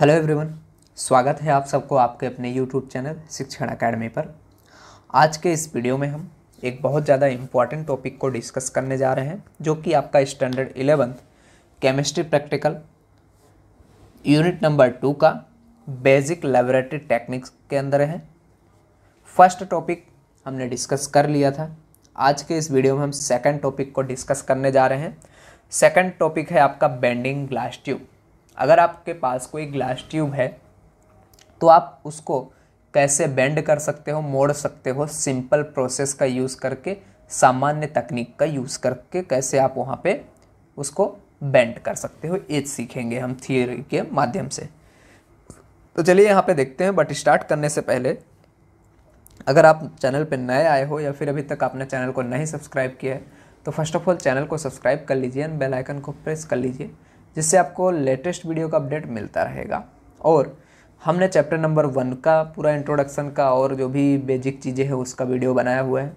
hello everyone स्वागत है आप सबको आपके अपने यूट्यूब चैनल शिक्षण अकेडमी पर आज के इस वीडियो में हम एक बहुत ज़्यादा इम्पॉर्टेंट टॉपिक को डिस्कस करने जा रहे हैं जो कि आपका standard eleventh chemistry practical unit number two का बेसिक लेबोरेटरी टेक्निक्स के अंदर है फर्स्ट टॉपिक हमने डिस्कस कर लिया था आज के इस वीडियो में हम सेकेंड टॉपिक को डिस्कस करने जा रहे हैं सेकेंड टॉपिक है आपका बेंडिंग ग्लास ट्यूब अगर आपके पास कोई ग्लास ट्यूब है तो आप उसको कैसे बेंड कर सकते हो मोड़ सकते हो सिंपल प्रोसेस का यूज़ करके सामान्य तकनीक का यूज़ करके कैसे आप वहाँ पे उसको बेंड कर सकते हो ये सीखेंगे हम थियोरी के माध्यम से तो चलिए यहाँ पे देखते हैं बट स्टार्ट करने से पहले अगर आप चैनल पर नए आए हो या फिर अभी तक आपने चैनल को नहीं सब्सक्राइब किया है तो फर्स्ट ऑफ ऑल चैनल को सब्सक्राइब कर लीजिए एंड बेलाइकन को प्रेस कर लीजिए जिससे आपको लेटेस्ट वीडियो का अपडेट मिलता रहेगा और हमने चैप्टर नंबर वन का पूरा इंट्रोडक्शन का और जो भी बेसिक चीज़ें हैं उसका वीडियो बनाया हुआ है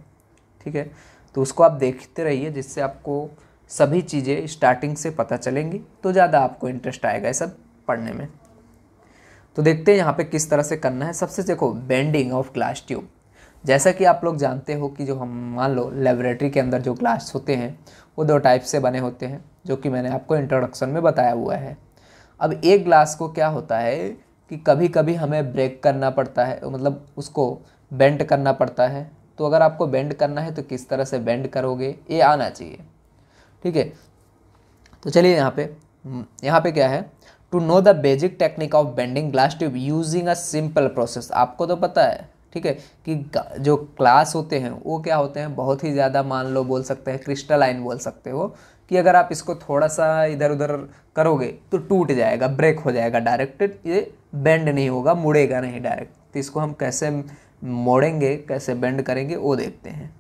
ठीक है तो उसको आप देखते रहिए जिससे आपको सभी चीज़ें स्टार्टिंग से पता चलेंगी तो ज़्यादा आपको इंटरेस्ट आएगा ये सब पढ़ने में तो देखते हैं यहाँ पे किस तरह से करना है सबसे देखो बेंडिंग ऑफ ग्लास ट्यूब जैसा कि आप लोग जानते हो कि जो हम मान लो लेबोरेटरी के अंदर जो ग्लास होते हैं वो दो टाइप से बने होते हैं जो कि मैंने आपको इंट्रोडक्शन में बताया हुआ है अब एक ग्लास को क्या होता है कि कभी कभी हमें ब्रेक करना पड़ता है मतलब उसको बेंड करना पड़ता है तो अगर आपको बेंड करना है तो किस तरह से बेंड करोगे ये आना चाहिए ठीक है तो चलिए यहाँ पे यहाँ पे क्या है to know the basic technique of bending glass tube using a simple process आपको तो पता है ठीक है कि जो ग्लास होते हैं वो क्या होते हैं बहुत ही ज़्यादा मान लो बोल सकते हैं क्रिस्टलाइन बोल सकते हो कि अगर आप इसको थोड़ा सा इधर उधर करोगे तो टूट जाएगा ब्रेक हो जाएगा डायरेक्ट ये बेंड नहीं होगा मुड़ेगा नहीं डायरेक्ट तो इसको हम कैसे मोड़ेंगे कैसे बेंड करेंगे वो देखते हैं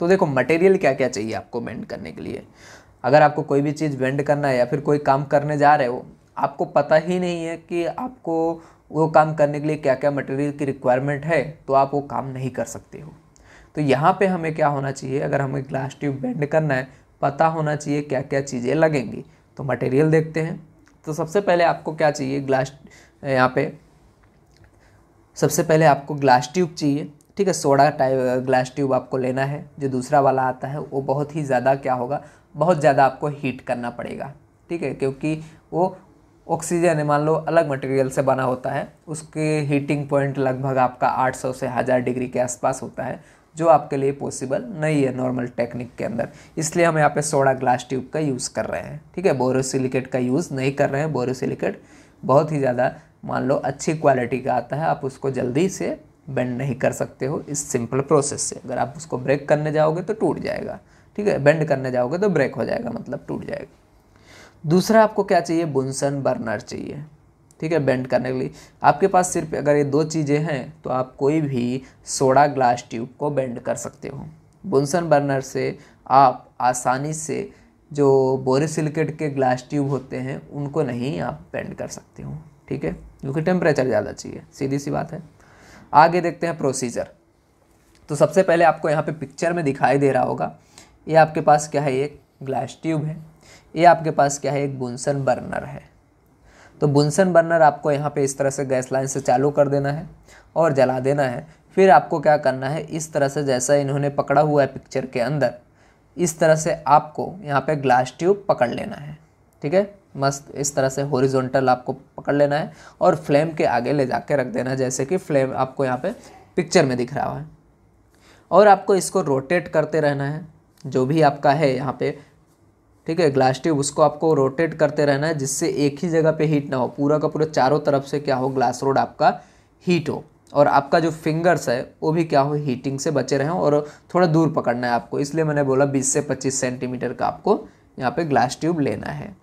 तो देखो मटेरियल क्या क्या चाहिए आपको बेंड करने के लिए अगर आपको कोई भी चीज़ बेंड करना है या फिर कोई काम करने जा रहे हो आपको पता ही नहीं है कि आपको वो काम करने के लिए क्या क्या मटेरियल की रिक्वायरमेंट है तो आप वो काम नहीं कर सकते हो तो यहाँ पे हमें क्या होना चाहिए अगर हमें ग्लास ट्यूब बेंड करना है पता होना चाहिए क्या क्या चीज़ें लगेंगी तो मटेरियल देखते हैं तो सबसे पहले आपको क्या चाहिए ग्लास यहाँ पे सबसे पहले आपको ग्लास ट्यूब चाहिए ठीक है सोडा टाइप ग्लास ट्यूब आपको लेना है जो दूसरा वाला आता है वो बहुत ही ज़्यादा क्या होगा बहुत ज़्यादा आपको हीट करना पड़ेगा ठीक है क्योंकि वो ऑक्सीजन है मान लो अलग मटेरियल से बना होता है उसके हीटिंग पॉइंट लगभग आपका 800 से हज़ार डिग्री के आसपास होता है जो आपके लिए पॉसिबल नहीं है नॉर्मल टेक्निक के अंदर इसलिए हम यहाँ पे सोडा ग्लास ट्यूब का यूज़ कर रहे हैं ठीक है बोरोसिलिकेट का यूज़ नहीं कर रहे हैं बोरोसिलिकेट बहुत ही ज़्यादा मान लो अच्छी क्वालिटी का आता है आप उसको जल्दी से बेंड नहीं कर सकते हो इस सिंपल प्रोसेस से अगर आप उसको ब्रेक करने जाओगे तो टूट जाएगा ठीक है बेंड करने जाओगे तो ब्रेक हो जाएगा मतलब टूट जाएगा दूसरा आपको क्या चाहिए बुनसन बर्नर चाहिए ठीक है बेंड करने के लिए आपके पास सिर्फ अगर ये दो चीज़ें हैं तो आप कोई भी सोडा ग्लास ट्यूब को बेंड कर सकते हो बुनसन बर्नर से आप आसानी से जो बोरेसिलिकेट के ग्लास ट्यूब होते हैं उनको नहीं आप बेंड कर सकते हो ठीक है क्योंकि टेम्परेचर ज़्यादा चाहिए सीधी सी बात है आगे देखते हैं प्रोसीजर तो सबसे पहले आपको यहाँ पे पिक्चर में दिखाई दे रहा होगा ये आपके पास क्या है एक ग्लास ट्यूब है ये आपके पास क्या है एक बुनसन बर्नर है तो बुनसन बर्नर आपको यहाँ पे इस तरह से गैस लाइन से चालू कर देना है और जला देना है फिर आपको क्या करना है इस तरह से जैसा इन्होंने पकड़ा हुआ है पिक्चर के अंदर इस तरह से आपको यहाँ पे ग्लास ट्यूब पकड़ लेना है ठीक है मस्त इस तरह से हॉरिजॉन्टल आपको पकड़ लेना है और फ्लेम के आगे ले जा रख देना है जैसे कि फ्लेम आपको यहाँ पे पिक्चर में दिख रहा है और आपको इसको रोटेट करते रहना है जो भी आपका है यहाँ पे ठीक है ग्लास ट्यूब उसको आपको रोटेट करते रहना है जिससे एक ही जगह पे हीट ना हो पूरा का पूरा चारों तरफ से क्या हो ग्लास रोड आपका हीट हो और आपका जो फिंगर्स है वो भी क्या हो हीटिंग से बचे रहें और थोड़ा दूर पकड़ना है आपको इसलिए मैंने बोला बीस से पच्चीस सेंटीमीटर का आपको यहाँ पर ग्लास ट्यूब लेना है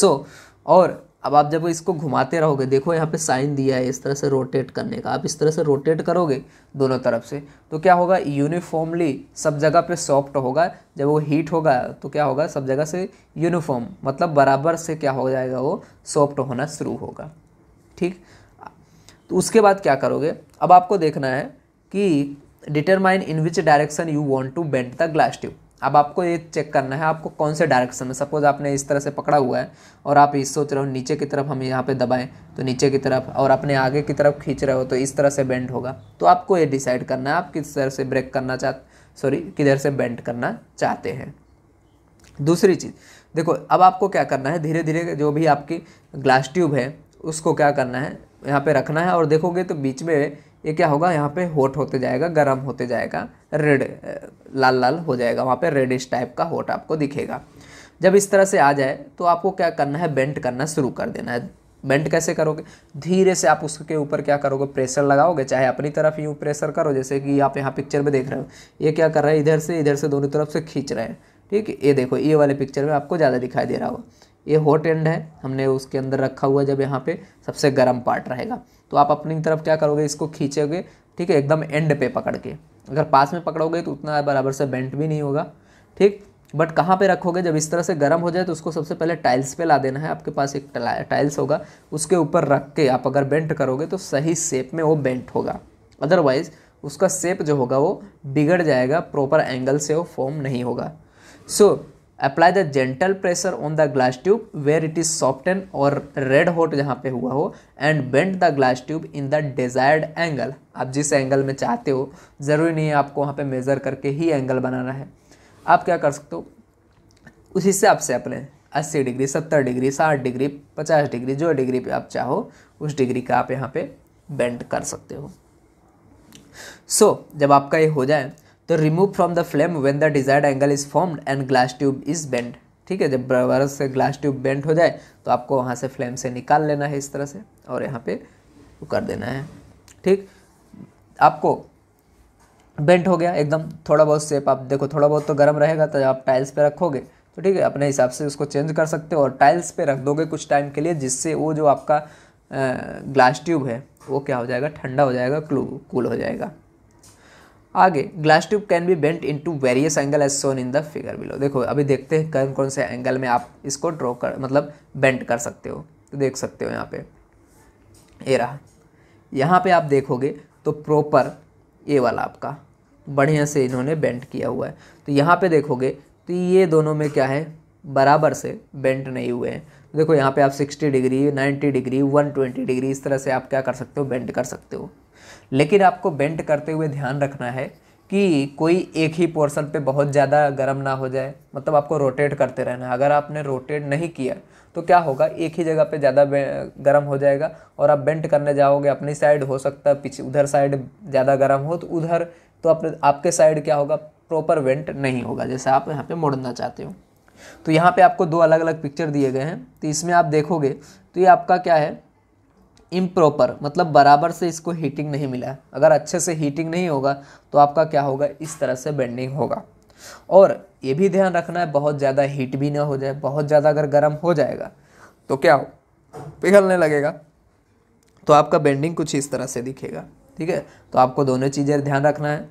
सो so, और अब आप जब इसको घुमाते रहोगे देखो यहाँ पे साइन दिया है इस तरह से रोटेट करने का आप इस तरह से रोटेट करोगे दोनों तरफ से तो क्या होगा यूनिफॉर्मली सब जगह पे सॉफ्ट होगा जब वो हीट होगा तो क्या होगा सब जगह से यूनिफॉर्म मतलब बराबर से क्या हो जाएगा वो सॉफ्ट होना शुरू होगा ठीक तो उसके बाद क्या करोगे अब आपको देखना है कि determine in which direction you want to bend the glass tube अब आपको ये चेक करना है आपको कौन से डायरेक्शन में सपोज़ आपने इस तरह से पकड़ा हुआ है और आप ये सोच रहे हो नीचे की तरफ हम यहाँ पे दबाएं तो नीचे की तरफ और अपने आगे की तरफ खींच रहे हो तो इस तरह से बेंड होगा तो आपको ये डिसाइड करना है आप किस तरह से ब्रेक करना चाह सॉरी किधर से बेंड करना चाहते हैं दूसरी चीज़ देखो अब आपको क्या करना है धीरे धीरे जो भी आपकी ग्लास ट्यूब है उसको क्या करना है यहाँ पर रखना है और देखोगे तो बीच में ये क्या होगा यहाँ पे होट होते जाएगा गर्म होते जाएगा रेड लाल लाल हो जाएगा वहाँ पे रेडिश टाइप का होट आपको दिखेगा जब इस तरह से आ जाए तो आपको क्या करना है बेंट करना शुरू कर देना है बेंट कैसे करोगे धीरे से आप उसके ऊपर क्या करोगे प्रेशर लगाओगे चाहे अपनी तरफ यूँ प्रेशर करो जैसे कि आप यहाँ पिक्चर में देख रहे हो ये क्या कर रहा है इधर से इधर से दोनों तरफ से खींच रहे हैं ठीक है ये देखो ये वाले पिक्चर में आपको ज़्यादा दिखाई दे रहा होगा ये हॉट एंड है हमने उसके अंदर रखा हुआ जब यहाँ पे सबसे गर्म पार्ट रहेगा तो आप अपनी तरफ क्या करोगे इसको खींचोगे ठीक है एकदम एंड पे पकड़ के अगर पास में पकड़ोगे तो उतना बराबर से बेंट भी नहीं होगा ठीक बट कहाँ पे रखोगे जब इस तरह से गर्म हो जाए तो उसको सबसे पहले टाइल्स पे ला देना है आपके पास एक टाइल्स होगा उसके ऊपर रख के आप अगर बेंट करोगे तो सही शेप में वो बेंट होगा अदरवाइज़ उसका शेप जो होगा वो बिगड़ जाएगा प्रॉपर एंगल से वो फॉर्म नहीं होगा so so, apply the gentle pressure on the glass tube where it is soften और रेड हॉट जहाँ पे हुआ हो and bend the glass tube in the desired angle आप जिस एंगल में चाहते हो ज़रूरी नहीं है आपको वहाँ पे मेज़र करके ही एंगल बनाना है आप क्या कर सकते हो उस हिसाब से अपने अस्सी डिग्री सत्तर डिग्री साठ डिग्री पचास डिग्री जो डिग्री पे आप चाहो उस डिग्री का आप यहाँ पे बेंड कर सकते हो सो so, जब आपका ये हो जाए तो remove from the flame when the desired angle is formed and glass tube is bend ठीक है जब ब्रश से ग्लास ट्यूब बेंड हो जाए तो आपको वहाँ से फ्लेम से निकाल लेना है इस तरह से और यहाँ पे कर देना है ठीक आपको बेंट हो गया एकदम थोड़ा बहुत सेप आप देखो थोड़ा बहुत तो गर्म रहेगा तो आप टाइल्स पे रखोगे तो ठीक है अपने हिसाब से उसको चेंज कर सकते हो और टाइल्स पे रख दोगे कुछ टाइम के लिए जिससे वो जो आपका ग्लास ट्यूब है वो क्या हो जाएगा ठंडा हो जाएगा कूल हो जाएगा आगे glass tube can be bent into various angle as shown in the figure below देखो अभी देखते हैं कौन कौन से एंगल में आप इसको ड्रॉ कर मतलब बेंट कर सकते हो तो देख सकते हो यहाँ पे ये रहा यहाँ पे आप देखोगे तो प्रॉपर ये वाला आपका बढ़िया से इन्होंने बेंट किया हुआ है तो यहाँ पे देखोगे तो ये दोनों में क्या है बराबर से बेंट नहीं हुए हैं देखो यहाँ पे आप 60 डिग्री 90 डिग्री 120 डिग्री इस तरह से आप क्या कर सकते हो बेंट कर सकते हो लेकिन आपको बेंट करते हुए ध्यान रखना है कि कोई एक ही पोर्शन पे बहुत ज़्यादा गर्म ना हो जाए मतलब आपको रोटेट करते रहना है अगर आपने रोटेट नहीं किया तो क्या होगा एक ही जगह पे ज़्यादा गर्म हो जाएगा और आप बेंट करने जाओगे अपनी साइड हो सकता है पीछे उधर साइड ज़्यादा गर्म हो तो उधर तो अपने आपके साइड क्या होगा प्रॉपर वेंट नहीं होगा जैसे आप यहाँ पर मोड़ना चाहते हो तो यहाँ पर आपको दो अलग अलग पिक्चर दिए गए हैं तो इसमें आप देखोगे तो ये आपका क्या है इम्प्रॉपर मतलब बराबर से इसको हीटिंग नहीं मिला अगर अच्छे से हीटिंग नहीं होगा तो आपका क्या होगा इस तरह से बेंडिंग होगा और ये भी ध्यान रखना है बहुत ज़्यादा हीट भी ना हो जाए बहुत ज़्यादा अगर गर्म हो जाएगा तो क्या हो पिघलने लगेगा तो आपका बेंडिंग कुछ इस तरह से दिखेगा ठीक है तो आपको दोनों चीज़ें ध्यान रखना है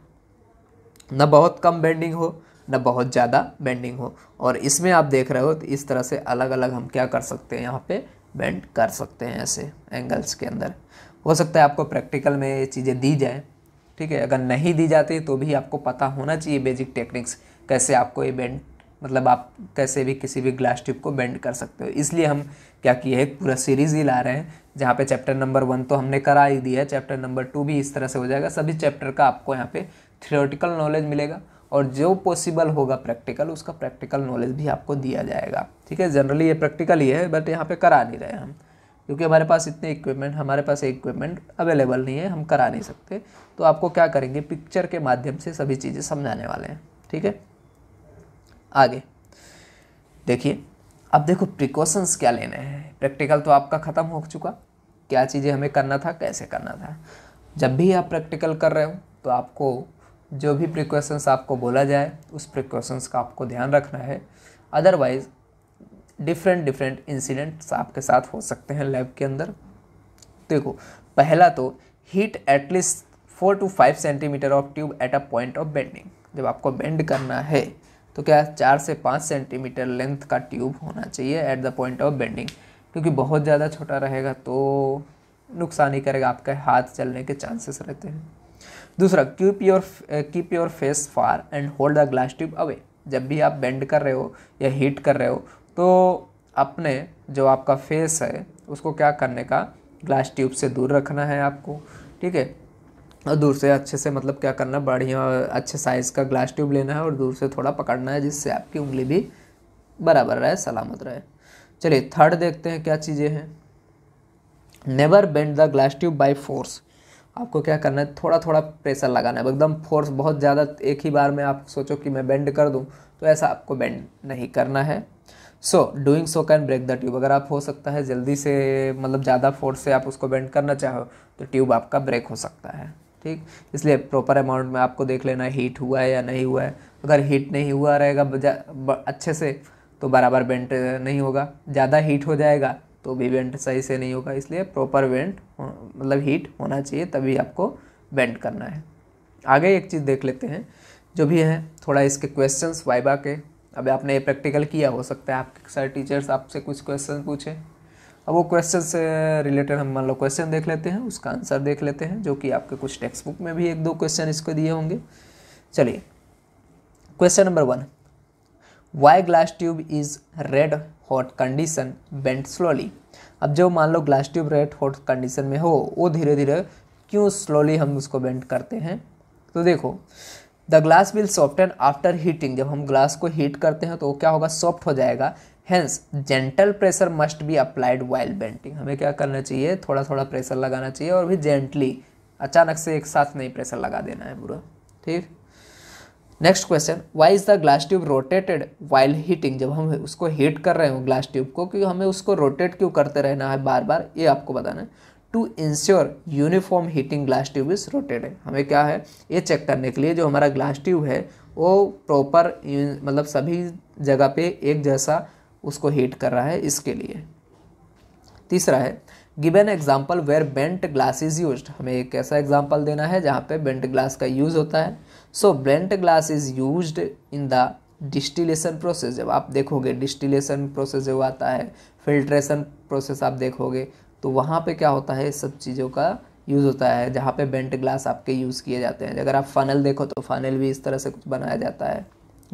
न बहुत कम बेंडिंग हो न बहुत ज़्यादा बेंडिंग हो और इसमें आप देख रहे हो तो इस तरह से अलग अलग हम क्या कर सकते हैं यहाँ पे बेंड कर सकते हैं ऐसे एंगल्स के अंदर हो सकता है आपको प्रैक्टिकल में ये चीज़ें दी जाए ठीक है अगर नहीं दी जाती तो भी आपको पता होना चाहिए बेसिक टेक्निक्स कैसे आपको ये बेंड मतलब आप कैसे भी किसी भी ग्लास ट्यूब को बेंड कर सकते हो इसलिए हम क्या किए हैं पूरा सीरीज़ ही ला रहे हैं जहाँ पे चैप्टर नंबर वन तो हमने करा ही दिया है चैप्टर नंबर टू भी इस तरह से हो जाएगा सभी चैप्टर का आपको यहाँ पे थियोरटिकल नॉलेज मिलेगा और जो पॉसिबल होगा प्रैक्टिकल उसका प्रैक्टिकल नॉलेज भी आपको दिया जाएगा ठीक है जनरली ये प्रैक्टिकल ही है बट यहाँ पे करा नहीं रहे हम क्योंकि हमारे पास इतने इक्विपमेंट हमारे पास इक्विपमेंट अवेलेबल नहीं है हम करा नहीं सकते तो आपको क्या करेंगे पिक्चर के माध्यम से सभी चीज़ें समझाने वाले हैं ठीक है आगे देखिए अब देखो प्रिकॉशंस क्या लेने हैं प्रैक्टिकल तो आपका ख़त्म हो चुका क्या चीज़ें हमें करना था कैसे करना था जब भी आप प्रैक्टिकल कर रहे हो तो आपको जो भी प्रिकॉशंस आपको बोला जाए उस प्रिकॉशंस का आपको ध्यान रखना है अदरवाइज़ डिफरेंट डिफरेंट इंसिडेंट्स आपके साथ हो सकते हैं लैब के अंदर देखो पहला तो heat at least four to five centimetre of tube at a point of bending जब आपको बेंड करना है तो क्या चार से पाँच सेंटीमीटर लेंथ का ट्यूब होना चाहिए at the point of bending क्योंकि बहुत ज़्यादा छोटा रहेगा तो नुकसान ही करेगा आपके हाथ चलने के चांसेस रहते हैं दूसरा keep your keep your face far and hold the glass tube away जब भी आप बेंड कर रहे हो या हीट कर रहे हो तो अपने जो आपका फेस है उसको क्या करने का ग्लास ट्यूब से दूर रखना है आपको ठीक है और दूर से अच्छे से मतलब क्या करना बढ़िया अच्छे साइज़ का ग्लास ट्यूब लेना है और दूर से थोड़ा पकड़ना है जिससे आपकी उंगली भी बराबर रहे सलामत रहे चलिए थर्ड देखते हैं क्या चीज़ें हैं never bend the glass tube by force आपको क्या करना है थोड़ा थोड़ा प्रेशर लगाना है एकदम फोर्स बहुत ज़्यादा एक ही बार में आप सोचो कि मैं बेंड कर दूँ तो ऐसा आपको बेंड नहीं करना है so doing so can break the tube अगर आप हो सकता है जल्दी से मतलब ज़्यादा फोर्स से आप उसको बेंड करना चाहो तो ट्यूब आपका ब्रेक हो सकता है ठीक इसलिए प्रॉपर अमाउंट में आपको देख लेना हीट हुआ है या नहीं हुआ है अगर हीट नहीं हुआ रहेगा अच्छे से तो बराबर बेंट नहीं होगा ज़्यादा हीट हो जाएगा तो भी वेंट सही से नहीं होगा इसलिए प्रॉपर वेंट मतलब हीट होना चाहिए तभी आपको वेंट करना है आगे एक चीज़ देख लेते हैं जो भी है थोड़ा इसके क्वेश्चंस वाइबा के अब आपने ये प्रैक्टिकल किया हो सकता है आपके सारे टीचर्स आपसे कुछ क्वेश्चन पूछे अब वो क्वेश्चन से रिलेटेड हम मान लो क्वेश्चन देख लेते हैं उसका आंसर देख लेते हैं जो कि आपके कुछ टेक्स्ट बुक में भी एक दो क्वेश्चन इसको दिए होंगे चलिए question number one why glass tube is red hot condition bent slowly अब जो मान लो glass tube red hot condition में हो वो धीरे धीरे क्यों स्लोली हम उसको बेंट करते हैं तो देखो the glass will soften after heating जब हम ग्लास को हीट करते हैं तो वो क्या होगा सॉफ्ट हो जाएगा hence gentle pressure must be applied while bending हमें क्या करना चाहिए थोड़ा थोड़ा प्रेशर लगाना चाहिए और भी जेंटली अचानक से एक साथ नहीं प्रेशर लगा देना है पूरा ठीक next question why is the glass tube rotated while heating जब हम उसको हीट कर रहे हो ग्लास ट्यूब को क्योंकि हमें उसको रोटेट क्यों करते रहना है बार बार ये आपको बताना है to ensure uniform heating glass tube is rotated हमें क्या है ये चेक करने के लिए जो हमारा ग्लास ट्यूब है वो प्रॉपर मतलब सभी जगह पे एक जैसा उसको हीट कर रहा है इसके लिए तीसरा है given example where bent glass is use हमें एक ऐसा एग्जाम्पल देना है जहाँ पे बेंट ग्लास का यूज़ होता है so bent glass is use in the distillation process जब आप देखोगे डिस्टिलेशन प्रोसेस जो आता है फिल्ट्रेशन प्रोसेस आप देखोगे तो वहाँ पे क्या होता है सब चीज़ों का यूज़ होता है जहाँ पे बेंट ग्लास आपके यूज़ किए जाते हैं अगर आप फनल देखो तो फनल भी इस तरह से कुछ बनाया जाता है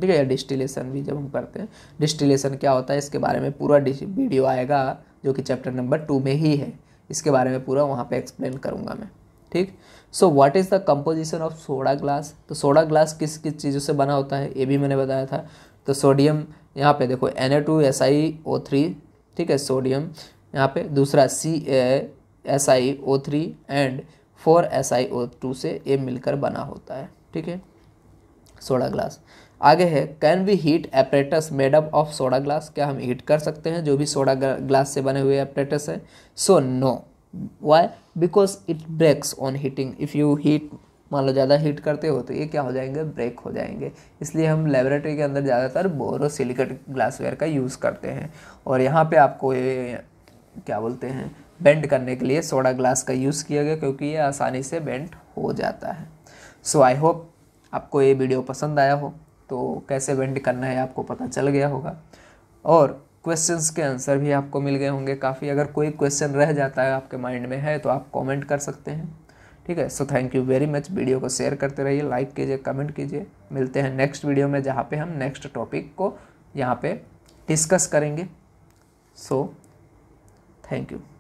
ठीक है या डिस्टिलेशन भी जब हम करते हैं डिस्टिलेशन क्या होता है इसके बारे में पूरा वीडियो आएगा जो कि चैप्टर नंबर टू में ही है इसके बारे में पूरा वहाँ पर एक्सप्लेन करूँगा मैं ठीक so what is the composition of soda glass तो सोडा ग्लास किस किस चीज़ों से बना होता है ये भी मैंने बताया था तो सोडियम यहाँ पे देखो N A two S I O three ठीक है सोडियम यहाँ पे दूसरा C A S I O three and four S I O two से ये मिलकर बना होता है ठीक है सोडा ग्लास आगे है can we heat apparatus made up of soda glass क्या हम हीट कर सकते हैं जो भी सोडा ग्लास से बने हुए एपरेटस है so no why because it breaks on heating if you heat मान लो ज़्यादा हीट करते हो तो ये क्या हो जाएंगे ब्रेक हो जाएंगे इसलिए हम लेबोरेटरी के अंदर ज़्यादातर बोरोसिलिकेट ग्लासवेयर का यूज़ करते हैं और यहाँ पे आपको ये क्या बोलते हैं बेंड करने के लिए सोडा ग्लास का यूज़ किया गया क्योंकि ये आसानी से बेंड हो जाता है सो आई होप आपको ये वीडियो पसंद आया हो तो कैसे बेंड करना है आपको पता चल गया होगा और क्वेश्चंस के आंसर भी आपको मिल गए होंगे काफ़ी अगर कोई क्वेश्चन रह जाता है आपके माइंड में है तो आप कमेंट कर सकते हैं ठीक है so thank you very much video को शेयर करते रहिए लाइक कीजिए कमेंट कीजिए मिलते हैं नेक्स्ट वीडियो में जहाँ पे हम नेक्स्ट टॉपिक को यहाँ पे डिस्कस करेंगे सो थैंक यू